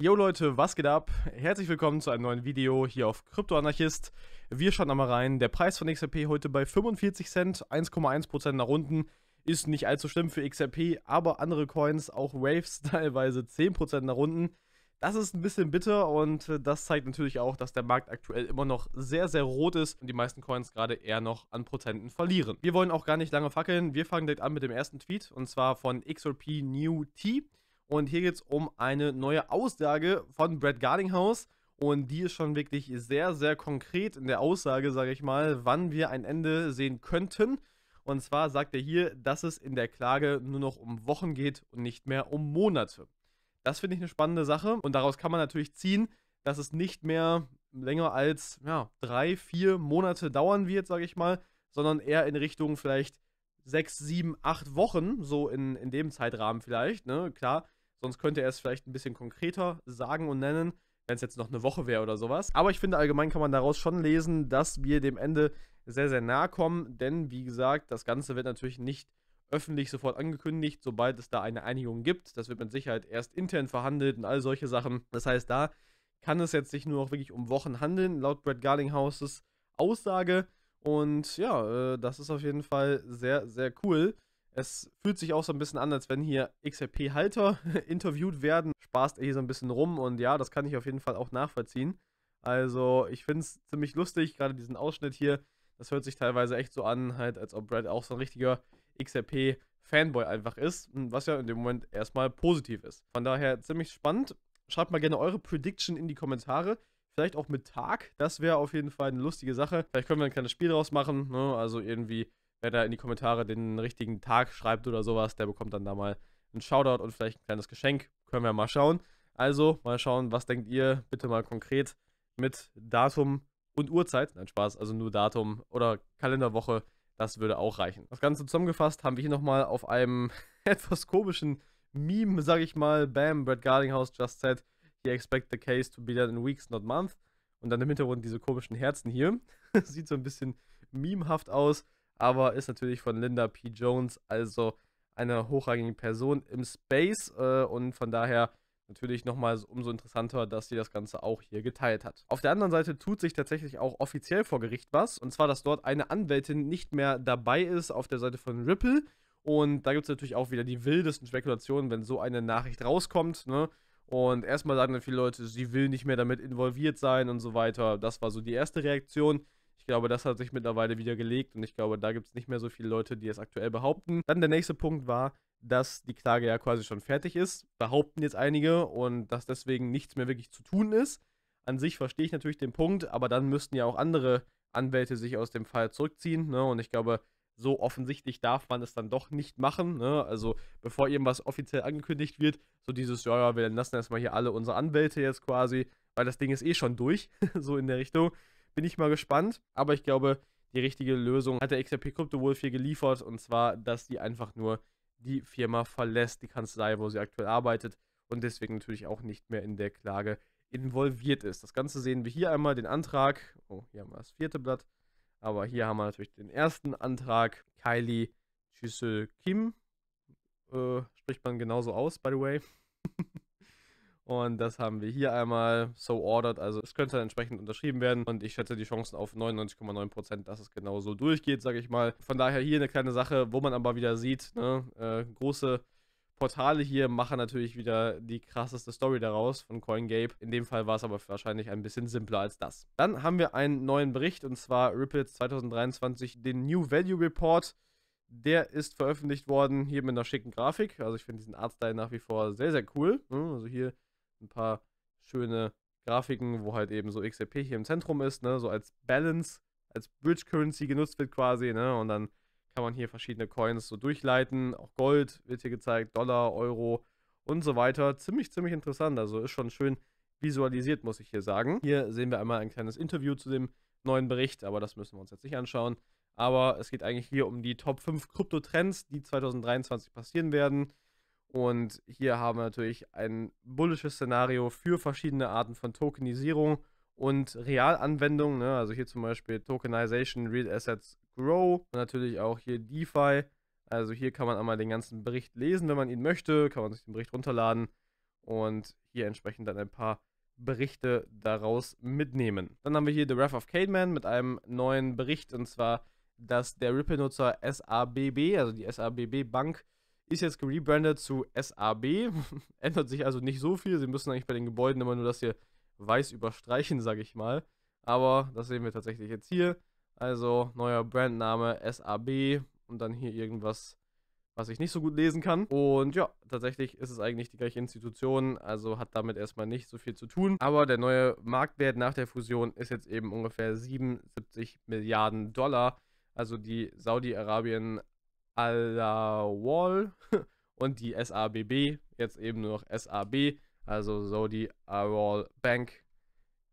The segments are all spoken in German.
Jo Leute, was geht ab? Herzlich willkommen zu einem neuen Video hier auf Kryptoanarchist. Wir schauen einmal rein. Der Preis von XRP heute bei 45 Cent, 1,1% nach unten. Ist nicht allzu schlimm für XRP, aber andere Coins, auch Waves, teilweise 10% nach unten. Das ist ein bisschen bitter und das zeigt natürlich auch, dass der Markt aktuell immer noch sehr, sehr rot ist und die meisten Coins gerade eher noch an Prozenten verlieren. Wir wollen auch gar nicht lange fackeln. Wir fangen direkt an mit dem ersten Tweet und zwar von XRP New T. Und hier geht es um eine neue Aussage von Brad Gardinghouse. Und die ist schon wirklich sehr, sehr konkret in der Aussage, sage ich mal, wann wir ein Ende sehen könnten. Und zwar sagt er hier, dass es in der Klage nur noch um Wochen geht und nicht mehr um Monate. Das finde ich eine spannende Sache. Und daraus kann man natürlich ziehen, dass es nicht mehr länger als ja, drei, vier Monate dauern wird, sage ich mal, sondern eher in Richtung vielleicht sechs, sieben, acht Wochen, so in, in dem Zeitrahmen vielleicht. Ne? Klar, Sonst könnte er es vielleicht ein bisschen konkreter sagen und nennen, wenn es jetzt noch eine Woche wäre oder sowas. Aber ich finde, allgemein kann man daraus schon lesen, dass wir dem Ende sehr, sehr nahe kommen. Denn, wie gesagt, das Ganze wird natürlich nicht öffentlich sofort angekündigt, sobald es da eine Einigung gibt. Das wird mit Sicherheit erst intern verhandelt und all solche Sachen. Das heißt, da kann es jetzt sich nur noch wirklich um Wochen handeln, laut Brad Garlinghouses Aussage. Und ja, äh, das ist auf jeden Fall sehr, sehr cool. Es fühlt sich auch so ein bisschen an, als wenn hier XRP-Halter interviewt werden. Spaßt er eh hier so ein bisschen rum und ja, das kann ich auf jeden Fall auch nachvollziehen. Also, ich finde es ziemlich lustig, gerade diesen Ausschnitt hier. Das hört sich teilweise echt so an, halt, als ob Brad auch so ein richtiger XRP-Fanboy einfach ist, hm, was ja in dem Moment erstmal positiv ist. Von daher ziemlich spannend. Schreibt mal gerne eure Prediction in die Kommentare. Vielleicht auch mit Tag. Das wäre auf jeden Fall eine lustige Sache. Vielleicht können wir ein kleines Spiel draus machen. Ne? Also irgendwie wer da in die Kommentare den richtigen Tag schreibt oder sowas, der bekommt dann da mal einen Shoutout und vielleicht ein kleines Geschenk. Können wir mal schauen. Also, mal schauen, was denkt ihr? Bitte mal konkret mit Datum und Uhrzeit. Nein, Spaß, also nur Datum oder Kalenderwoche. Das würde auch reichen. Das Ganze zusammengefasst haben wir hier nochmal auf einem etwas komischen Meme, sag ich mal. Bam, Brad Gardinghouse just said, he expect the case to be done in weeks, not months. Und dann im Hintergrund diese komischen Herzen hier. Sieht so ein bisschen memehaft aus aber ist natürlich von Linda P. Jones, also einer hochrangigen Person im Space äh, und von daher natürlich nochmal umso interessanter, dass sie das Ganze auch hier geteilt hat. Auf der anderen Seite tut sich tatsächlich auch offiziell vor Gericht was, und zwar, dass dort eine Anwältin nicht mehr dabei ist auf der Seite von Ripple. Und da gibt es natürlich auch wieder die wildesten Spekulationen, wenn so eine Nachricht rauskommt. Ne? Und erstmal sagen dann viele Leute, sie will nicht mehr damit involviert sein und so weiter. Das war so die erste Reaktion. Ich glaube, das hat sich mittlerweile wieder gelegt und ich glaube, da gibt es nicht mehr so viele Leute, die es aktuell behaupten. Dann der nächste Punkt war, dass die Klage ja quasi schon fertig ist, behaupten jetzt einige und dass deswegen nichts mehr wirklich zu tun ist. An sich verstehe ich natürlich den Punkt, aber dann müssten ja auch andere Anwälte sich aus dem Fall zurückziehen. Ne? Und ich glaube, so offensichtlich darf man es dann doch nicht machen. Ne? Also bevor irgendwas offiziell angekündigt wird, so dieses, ja, ja, wir lassen erstmal hier alle unsere Anwälte jetzt quasi, weil das Ding ist eh schon durch, so in der Richtung. Bin ich mal gespannt, aber ich glaube, die richtige Lösung hat der XRP Crypto Wolf hier geliefert und zwar, dass die einfach nur die Firma verlässt, die Kanzlei, wo sie aktuell arbeitet und deswegen natürlich auch nicht mehr in der Klage involviert ist. Das Ganze sehen wir hier einmal den Antrag. Oh, hier haben wir das vierte Blatt. Aber hier haben wir natürlich den ersten Antrag. Kylie Chisel Kim. Äh, spricht man genauso aus, by the way. Und das haben wir hier einmal so ordered. Also es könnte dann entsprechend unterschrieben werden. Und ich schätze die Chancen auf 99,9%, dass es genau so durchgeht, sage ich mal. Von daher hier eine kleine Sache, wo man aber wieder sieht, ne? äh, große Portale hier machen natürlich wieder die krasseste Story daraus von CoinGape. In dem Fall war es aber wahrscheinlich ein bisschen simpler als das. Dann haben wir einen neuen Bericht und zwar Ripples 2023, den New Value Report. Der ist veröffentlicht worden hier mit einer schicken Grafik. Also ich finde diesen Artstyle nach wie vor sehr, sehr cool. Ne? Also hier ein paar schöne Grafiken, wo halt eben so XRP hier im Zentrum ist, ne, so als Balance, als Bridge Currency genutzt wird quasi, ne, und dann kann man hier verschiedene Coins so durchleiten, auch Gold wird hier gezeigt, Dollar, Euro und so weiter. Ziemlich, ziemlich interessant, also ist schon schön visualisiert, muss ich hier sagen. Hier sehen wir einmal ein kleines Interview zu dem neuen Bericht, aber das müssen wir uns jetzt nicht anschauen. Aber es geht eigentlich hier um die Top 5 Kryptotrends, die 2023 passieren werden. Und hier haben wir natürlich ein bullisches Szenario für verschiedene Arten von Tokenisierung und Realanwendung. Ne? Also hier zum Beispiel Tokenization, Real Assets Grow und natürlich auch hier DeFi. Also hier kann man einmal den ganzen Bericht lesen, wenn man ihn möchte, kann man sich den Bericht runterladen und hier entsprechend dann ein paar Berichte daraus mitnehmen. Dann haben wir hier The Wrath of Cademan mit einem neuen Bericht und zwar, dass der Ripple-Nutzer SABB, also die SABB-Bank, ist jetzt gerebrandet zu SAB. Ändert sich also nicht so viel. Sie müssen eigentlich bei den Gebäuden immer nur das hier weiß überstreichen, sage ich mal. Aber das sehen wir tatsächlich jetzt hier. Also neuer Brandname SAB und dann hier irgendwas, was ich nicht so gut lesen kann. Und ja, tatsächlich ist es eigentlich die gleiche Institution, also hat damit erstmal nicht so viel zu tun. Aber der neue Marktwert nach der Fusion ist jetzt eben ungefähr 77 Milliarden Dollar. Also die Saudi-Arabien Al-Wall und die SABB, jetzt eben nur noch SAB, also Saudi Aral Bank,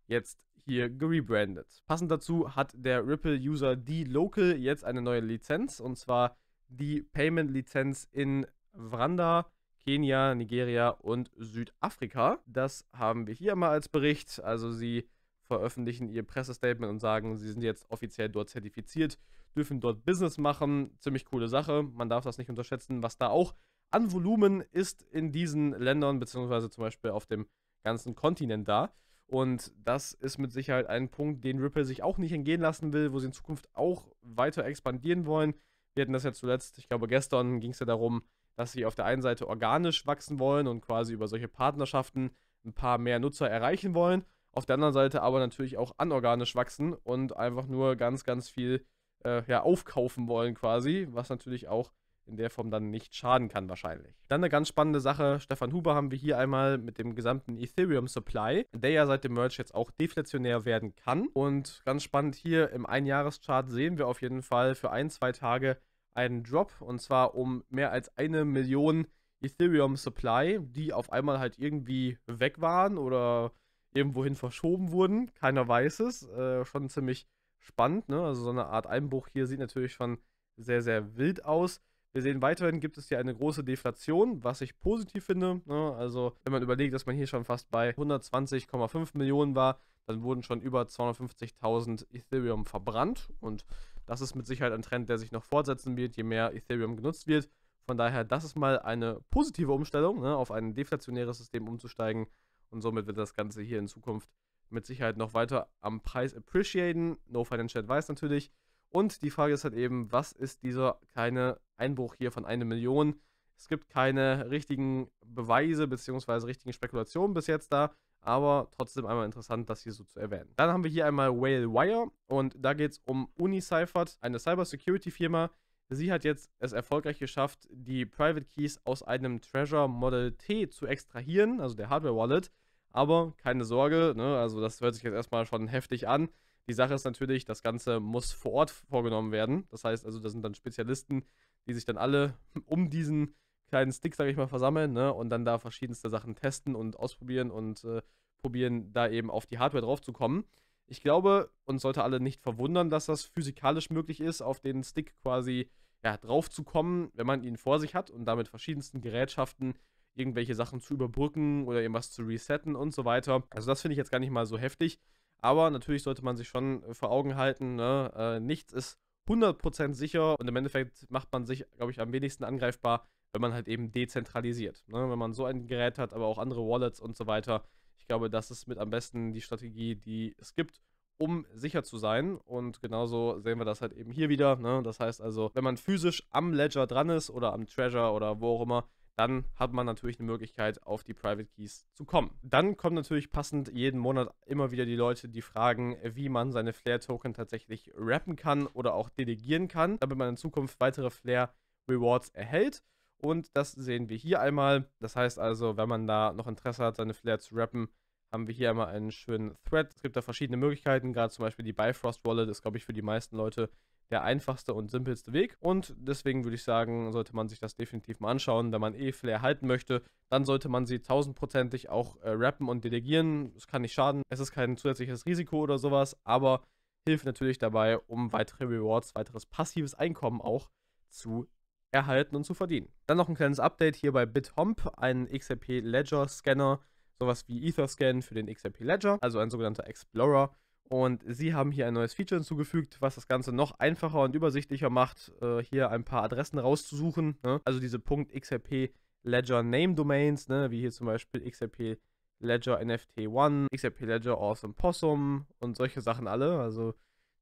jetzt hier gerebrandet. Passend dazu hat der Ripple-User D-Local jetzt eine neue Lizenz und zwar die Payment-Lizenz in Vranda, Kenia, Nigeria und Südafrika. Das haben wir hier mal als Bericht. Also sie veröffentlichen ihr Pressestatement und sagen, sie sind jetzt offiziell dort zertifiziert, dürfen dort Business machen. Ziemlich coole Sache. Man darf das nicht unterschätzen, was da auch an Volumen ist in diesen Ländern, beziehungsweise zum Beispiel auf dem ganzen Kontinent da. Und das ist mit Sicherheit ein Punkt, den Ripple sich auch nicht entgehen lassen will, wo sie in Zukunft auch weiter expandieren wollen. Wir hatten das ja zuletzt, ich glaube gestern ging es ja darum, dass sie auf der einen Seite organisch wachsen wollen und quasi über solche Partnerschaften ein paar mehr Nutzer erreichen wollen auf der anderen Seite aber natürlich auch anorganisch wachsen und einfach nur ganz, ganz viel äh, ja, aufkaufen wollen quasi, was natürlich auch in der Form dann nicht schaden kann wahrscheinlich. Dann eine ganz spannende Sache, Stefan Huber haben wir hier einmal mit dem gesamten Ethereum Supply, der ja seit dem Merge jetzt auch deflationär werden kann. Und ganz spannend hier im Einjahreschart sehen wir auf jeden Fall für ein, zwei Tage einen Drop und zwar um mehr als eine Million Ethereum Supply, die auf einmal halt irgendwie weg waren oder irgendwohin verschoben wurden. Keiner weiß es. Äh, schon ziemlich spannend. Ne? Also so eine Art Einbruch hier sieht natürlich schon sehr, sehr wild aus. Wir sehen weiterhin gibt es hier eine große Deflation, was ich positiv finde. Ne? Also wenn man überlegt, dass man hier schon fast bei 120,5 Millionen war, dann wurden schon über 250.000 Ethereum verbrannt. Und das ist mit Sicherheit ein Trend, der sich noch fortsetzen wird, je mehr Ethereum genutzt wird. Von daher, das ist mal eine positive Umstellung, ne? auf ein deflationäres System umzusteigen und somit wird das Ganze hier in Zukunft mit Sicherheit noch weiter am Preis appreciaten. No Financial Advice natürlich. Und die Frage ist halt eben, was ist dieser kleine Einbruch hier von einer Million? Es gibt keine richtigen Beweise bzw. richtigen Spekulationen bis jetzt da, aber trotzdem einmal interessant, das hier so zu erwähnen. Dann haben wir hier einmal Whale Wire und da geht es um Unicypher, eine Cybersecurity-Firma, Sie hat jetzt es erfolgreich geschafft, die Private Keys aus einem Treasure Model T zu extrahieren, also der Hardware Wallet. Aber keine Sorge, ne, also das hört sich jetzt erstmal schon heftig an. Die Sache ist natürlich, das Ganze muss vor Ort vorgenommen werden. Das heißt also, das sind dann Spezialisten, die sich dann alle um diesen kleinen Stick, sage ich mal, versammeln ne, und dann da verschiedenste Sachen testen und ausprobieren und äh, probieren, da eben auf die Hardware drauf zu kommen. Ich glaube, uns sollte alle nicht verwundern, dass das physikalisch möglich ist, auf den Stick quasi ja, drauf zu kommen, wenn man ihn vor sich hat und damit verschiedensten Gerätschaften irgendwelche Sachen zu überbrücken oder irgendwas zu resetten und so weiter. Also das finde ich jetzt gar nicht mal so heftig. Aber natürlich sollte man sich schon vor Augen halten, ne? äh, nichts ist 100% sicher und im Endeffekt macht man sich, glaube ich, am wenigsten angreifbar, wenn man halt eben dezentralisiert. Ne? Wenn man so ein Gerät hat, aber auch andere Wallets und so weiter, ich glaube, das ist mit am besten die Strategie, die es gibt um sicher zu sein. Und genauso sehen wir das halt eben hier wieder. Ne? Das heißt also, wenn man physisch am Ledger dran ist oder am Treasure oder wo auch immer, dann hat man natürlich eine Möglichkeit, auf die Private Keys zu kommen. Dann kommen natürlich passend jeden Monat immer wieder die Leute, die fragen, wie man seine Flair-Token tatsächlich rappen kann oder auch delegieren kann, damit man in Zukunft weitere Flair-Rewards erhält. Und das sehen wir hier einmal. Das heißt also, wenn man da noch Interesse hat, seine Flair zu rappen, haben wir hier einmal einen schönen Thread. Es gibt da verschiedene Möglichkeiten, gerade zum Beispiel die Bifrost Wallet ist, glaube ich, für die meisten Leute der einfachste und simpelste Weg. Und deswegen würde ich sagen, sollte man sich das definitiv mal anschauen. Wenn man eh Flair halten möchte, dann sollte man sie tausendprozentig auch äh, rappen und delegieren. Es kann nicht schaden. Es ist kein zusätzliches Risiko oder sowas, aber hilft natürlich dabei, um weitere Rewards, weiteres passives Einkommen auch zu erhalten und zu verdienen. Dann noch ein kleines Update hier bei BitHomp, ein XRP Ledger Scanner, sowas wie Etherscan für den XRP Ledger, also ein sogenannter Explorer. Und sie haben hier ein neues Feature hinzugefügt, was das Ganze noch einfacher und übersichtlicher macht, äh, hier ein paar Adressen rauszusuchen. Ne? Also diese .xrp Ledger Name Domains, ne? wie hier zum Beispiel XRP Ledger NFT One, XRP Ledger Awesome Possum und solche Sachen alle. Also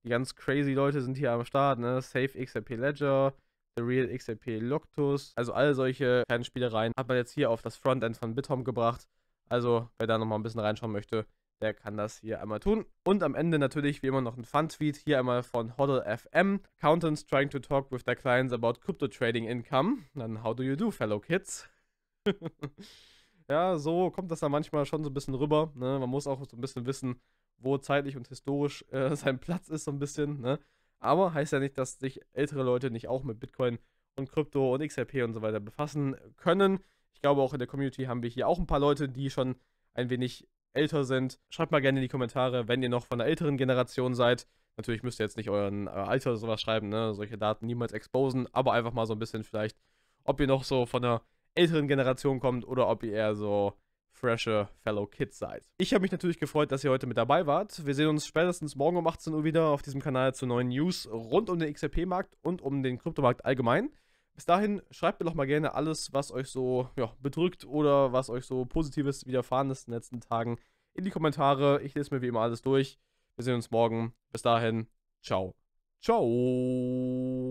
die ganz crazy Leute sind hier am Start, ne? Safe XRP Ledger, The Real, XRP, Loctus. Also alle solche kleinen Spielereien hat man jetzt hier auf das Frontend von Bithome gebracht. Also wer da nochmal ein bisschen reinschauen möchte, der kann das hier einmal tun. Und am Ende natürlich wie immer noch ein Fun-Tweet, hier einmal von Hoddle FM. Accountants trying to talk with their clients about crypto trading income. Dann how do you do, fellow kids? ja, so kommt das dann manchmal schon so ein bisschen rüber. Ne? Man muss auch so ein bisschen wissen, wo zeitlich und historisch äh, sein Platz ist, so ein bisschen. Ne? Aber heißt ja nicht, dass sich ältere Leute nicht auch mit Bitcoin und Krypto und XRP und so weiter befassen können. Ich glaube, auch in der Community haben wir hier auch ein paar Leute, die schon ein wenig älter sind. Schreibt mal gerne in die Kommentare, wenn ihr noch von der älteren Generation seid. Natürlich müsst ihr jetzt nicht euren äh, Alter oder sowas schreiben, ne? solche Daten niemals exposen, aber einfach mal so ein bisschen vielleicht, ob ihr noch so von der älteren Generation kommt oder ob ihr eher so fresher Fellow Kids seid. Ich habe mich natürlich gefreut, dass ihr heute mit dabei wart. Wir sehen uns spätestens morgen um 18 Uhr wieder auf diesem Kanal zu neuen News rund um den XRP-Markt und um den Kryptomarkt allgemein. Bis dahin schreibt mir doch mal gerne alles, was euch so ja, bedrückt oder was euch so Positives widerfahren ist in den letzten Tagen in die Kommentare. Ich lese mir wie immer alles durch. Wir sehen uns morgen. Bis dahin. Ciao. Ciao.